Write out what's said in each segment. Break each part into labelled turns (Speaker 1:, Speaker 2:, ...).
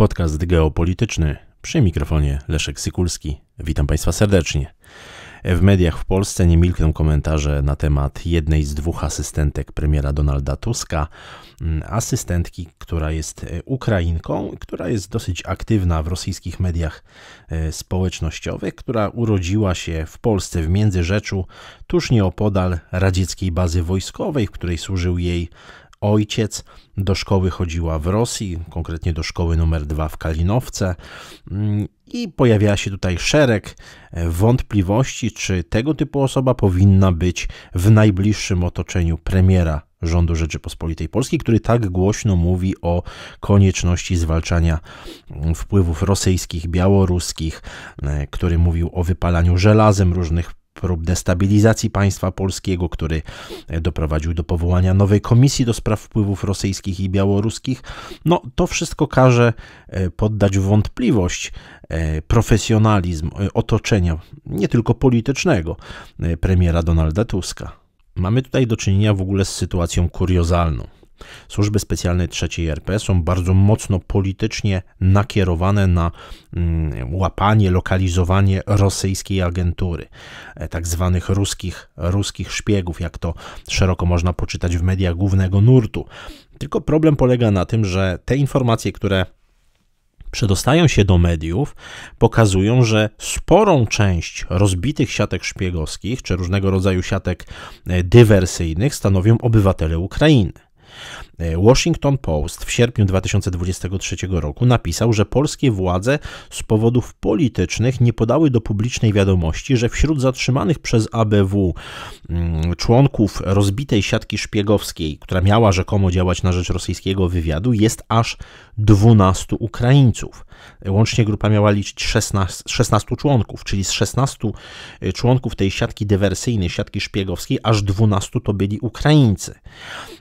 Speaker 1: Podcast geopolityczny przy mikrofonie Leszek Sykulski. Witam Państwa serdecznie. W mediach w Polsce nie milkną komentarze na temat jednej z dwóch asystentek premiera Donalda Tuska. Mm, asystentki, która jest e, Ukrainką, która jest dosyć aktywna w rosyjskich mediach e, społecznościowych, która urodziła się w Polsce w Międzyrzeczu, tuż nieopodal radzieckiej bazy wojskowej, w której służył jej ojciec. Do szkoły chodziła w Rosji, konkretnie do szkoły numer 2 w Kalinowce. Mm, I pojawia się tutaj szereg e, wątpliwości, czy tego typu osoba powinna być w najbliższym otoczeniu premiera rządu Rzeczypospolitej Polskiej, który tak głośno mówi o konieczności zwalczania mm, wpływów rosyjskich, białoruskich, e, który mówił o wypalaniu żelazem różnych prób destabilizacji państwa polskiego, który e, doprowadził do powołania nowej komisji do spraw wpływów rosyjskich i białoruskich. No to wszystko każe e, poddać wątpliwość e, profesjonalizm otoczenia, nie tylko politycznego, premiera Donalda Tuska. Mamy tutaj do czynienia w ogóle z sytuacją kuriozalną. Służby specjalne III RP są bardzo mocno politycznie nakierowane na mm, łapanie, lokalizowanie rosyjskiej agentury, e, tak zwanych ruskich, ruskich szpiegów, jak to szeroko można poczytać w mediach głównego nurtu. Tylko problem polega na tym, że te informacje, które przedostają się do mediów, pokazują, że sporą część rozbitych siatek szpiegowskich czy różnego rodzaju siatek e, dywersyjnych stanowią obywatele Ukrainy. E, Washington Post w sierpniu 2023 roku napisał, że polskie władze z powodów politycznych nie podały do publicznej wiadomości, że wśród zatrzymanych przez ABW mm, członków rozbitej siatki szpiegowskiej, która miała rzekomo działać na rzecz rosyjskiego wywiadu, jest aż 12 Ukraińców. E, łącznie grupa miała liczyć 16, 16 członków, czyli z 16 e, członków tej siatki dywersyjnej, siatki szpiegowskiej, aż 12 to byli Ukraińcy.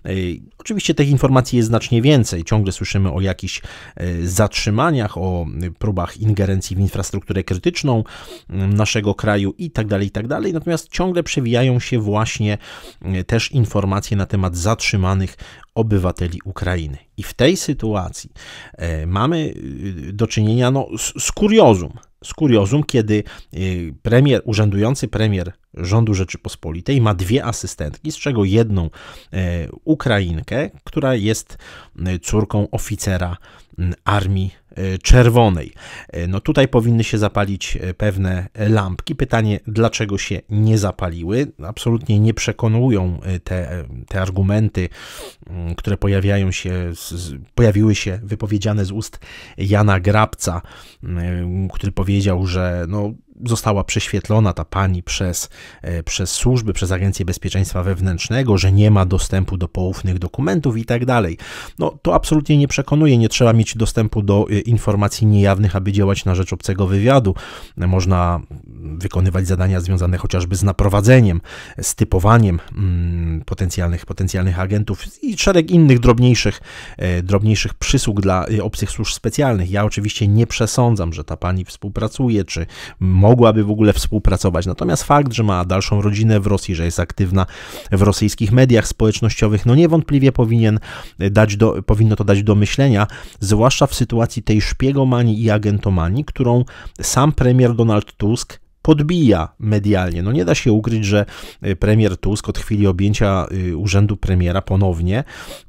Speaker 1: E, oczywiście tych informacji jest znacznie więcej. Ciągle słyszymy o jakichś e, zatrzymaniach, o e, próbach ingerencji w infrastrukturę krytyczną naszego kraju itd., tak tak dalej. Natomiast ciągle przewijają się właśnie też informacje na temat zatrzymanych obywateli Ukrainy. I w tej sytuacji mamy do czynienia no, z, z kuriozum z kuriozum, kiedy premier, urzędujący premier rządu Rzeczypospolitej ma dwie asystentki, z czego jedną e, Ukrainkę, która jest e, córką oficera Armii e, Czerwonej. No tutaj powinny się zapalić pewne lampki. Pytanie, dlaczego się nie zapaliły? Absolutnie nie przekonują te, te argumenty, które pojawiają się, pojawiły się wypowiedziane z ust Jana Grabca, który powiedział, że no, została prześwietlona ta pani przez, e, przez służby, przez Agencję Bezpieczeństwa Wewnętrznego, że nie ma dostępu do poufnych dokumentów i tak dalej. No to absolutnie nie przekonuje, nie trzeba mieć dostępu do e, informacji niejawnych, aby działać na rzecz obcego wywiadu. Można wykonywać zadania związane chociażby z naprowadzeniem, z typowaniem mm, potencjalnych, potencjalnych agentów i szereg innych drobniejszych, e, drobniejszych przysług dla e, obcych służb specjalnych. Ja oczywiście nie przesądzam, że ta pani współpracuje, czy mogłaby w ogóle współpracować. Natomiast fakt, że ma dalszą rodzinę w Rosji, że jest aktywna w rosyjskich mediach społecznościowych, no niewątpliwie powinien e, dać do, powinno to dać do myślenia, zwłaszcza w sytuacji tej szpiegomanii i agentomanii, którą sam premier Donald Tusk podbija medialnie. No nie da się ukryć, że y, premier Tusk od chwili objęcia y, urzędu premiera ponownie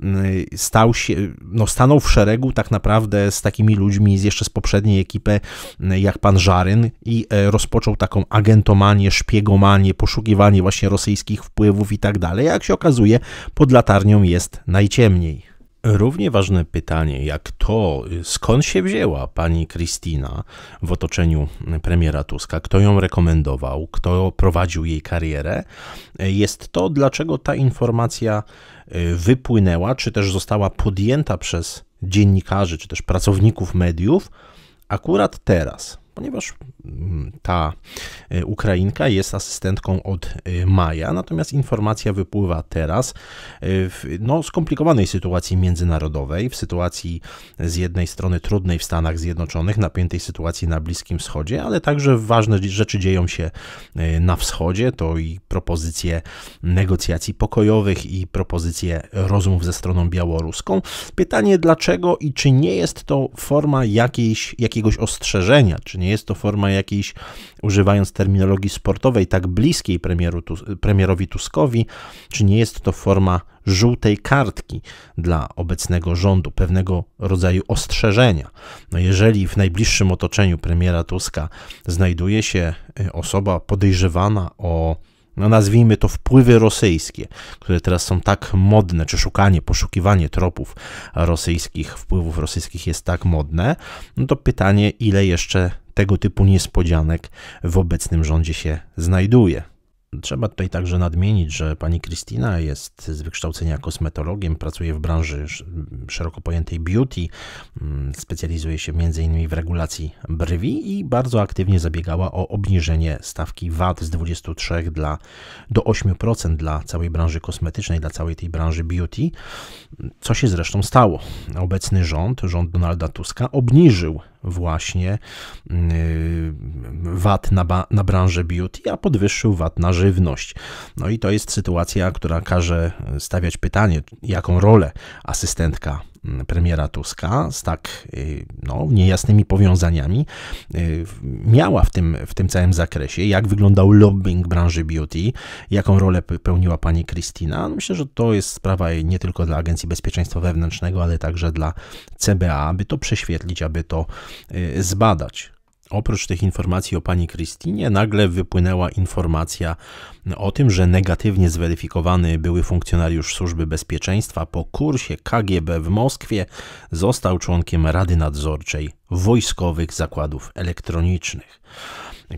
Speaker 1: y, stał się, no stanął w szeregu tak naprawdę z takimi ludźmi z jeszcze z poprzedniej ekipy, jak pan Żaryn i e, rozpoczął taką agentomanię, szpiegomanię, poszukiwanie właśnie rosyjskich wpływów i tak dalej. Jak się okazuje, pod latarnią jest najciemniej. Równie ważne pytanie, jak to, y, skąd się wzięła pani Kristina w otoczeniu y, premiera Tuska, kto ją rekomendował, kto prowadził jej karierę, y, jest to, dlaczego ta informacja wypłynęła, czy też została podjęta przez dziennikarzy, czy też pracowników mediów akurat teraz ponieważ mm, ta e, Ukrainka jest asystentką od e, maja, natomiast informacja wypływa teraz e, w no, skomplikowanej sytuacji międzynarodowej, w sytuacji z jednej strony trudnej w Stanach Zjednoczonych, napiętej sytuacji na Bliskim Wschodzie, ale także ważne rzeczy dzieją się na wschodzie, to i propozycje negocjacji pokojowych i propozycje rozmów ze stroną białoruską. Pytanie dlaczego i czy nie jest to forma jakiejś, jakiegoś ostrzeżenia, czy nie jest to forma jakiejś, używając terminologii sportowej, tak bliskiej premieru, premierowi Tuskowi, czy nie jest to forma żółtej kartki dla obecnego rządu, pewnego rodzaju ostrzeżenia. No jeżeli w najbliższym otoczeniu premiera Tuska znajduje się e, osoba podejrzewana o no nazwijmy to wpływy rosyjskie, które teraz są tak modne, czy szukanie, poszukiwanie tropów rosyjskich, wpływów rosyjskich jest tak modne, no to pytanie, ile jeszcze tego typu niespodzianek w obecnym rządzie się znajduje. Trzeba tutaj także nadmienić, że pani Kristina jest z wykształcenia kosmetologiem, pracuje w branży szeroko pojętej beauty, mm, specjalizuje się m.in. w regulacji brwi i bardzo aktywnie zabiegała o obniżenie stawki VAT z 23 dla, do 8% dla całej branży kosmetycznej, dla całej tej branży beauty, co się zresztą stało. Obecny rząd, rząd Donalda Tuska, obniżył właśnie y, VAT na, na branżę beauty, a podwyższył VAT na żywność. No i to jest sytuacja, która każe stawiać pytanie, jaką rolę asystentka premiera Tuska z tak y, no, niejasnymi powiązaniami y, miała w tym, w tym całym zakresie, jak wyglądał lobbying branży beauty, jaką rolę pełniła pani Kristina. No, myślę, że to jest sprawa nie tylko dla Agencji Bezpieczeństwa Wewnętrznego, ale także dla CBA, aby to prześwietlić, aby to y, zbadać. Oprócz tych informacji o pani Krystynie, nagle wypłynęła informacja o tym, że negatywnie zweryfikowany były funkcjonariusz Służby Bezpieczeństwa po kursie KGB w Moskwie został członkiem Rady Nadzorczej Wojskowych Zakładów Elektronicznych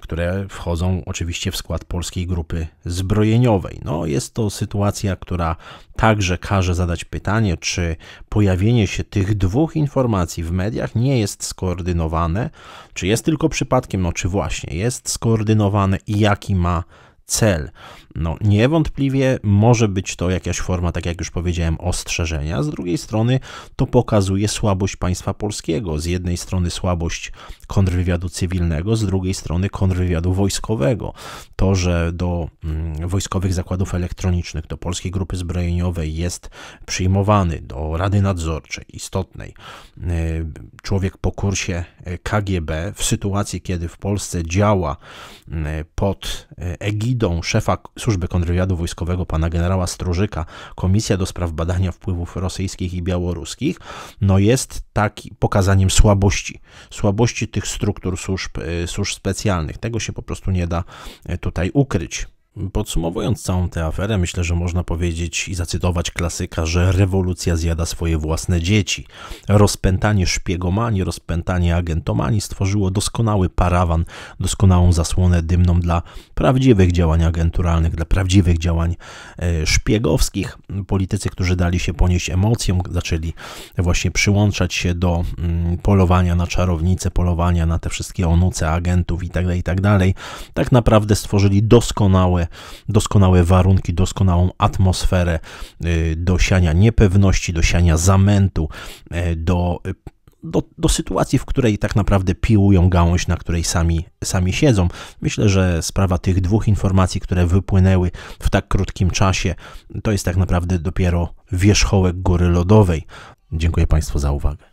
Speaker 1: które wchodzą oczywiście w skład polskiej grupy zbrojeniowej. No, jest to sytuacja, która także każe zadać pytanie, czy pojawienie się tych dwóch informacji w mediach nie jest skoordynowane, czy jest tylko przypadkiem, no czy właśnie jest skoordynowane i jaki ma cel. No, niewątpliwie może być to jakaś forma, tak jak już powiedziałem, ostrzeżenia. Z drugiej strony to pokazuje słabość państwa polskiego. Z jednej strony słabość kontrwywiadu cywilnego, z drugiej strony kontrwywiadu wojskowego. To, że do mm, wojskowych zakładów elektronicznych, do Polskiej Grupy Zbrojeniowej jest przyjmowany, do Rady Nadzorczej istotnej, y, człowiek po kursie y, KGB w sytuacji, kiedy w Polsce działa y, pod egidą egidą szefa służby kontrwywiadu wojskowego, pana generała Strużyka, Komisja do Spraw Badania Wpływów Rosyjskich i Białoruskich, no jest taki pokazaniem słabości, słabości tych struktur służb, y, służb specjalnych. Tego się po prostu nie da y, tutaj ukryć. Podsumowując całą tę aferę, myślę, że można powiedzieć i zacytować klasyka, że rewolucja zjada swoje własne dzieci. Rozpętanie szpiegomani, rozpętanie agentomani stworzyło doskonały parawan, doskonałą zasłonę dymną dla prawdziwych działań agenturalnych, dla prawdziwych działań e, szpiegowskich. Politycy, którzy dali się ponieść emocjom, zaczęli właśnie przyłączać się do mm, polowania na czarownice, polowania na te wszystkie onuce agentów itd., tak itd. Tak, tak naprawdę stworzyli doskonałe doskonałe, doskonałe warunki, doskonałą atmosferę y, do siania niepewności, do siania zamętu, y, do y, do, do, sytuacji, w której tak naprawdę piłują gałąź, na której sami, sami siedzą. Myślę, że sprawa tych dwóch informacji, które wypłynęły w tak krótkim czasie, to jest tak naprawdę dopiero wierzchołek góry lodowej. Dziękuję Państwu za uwagę.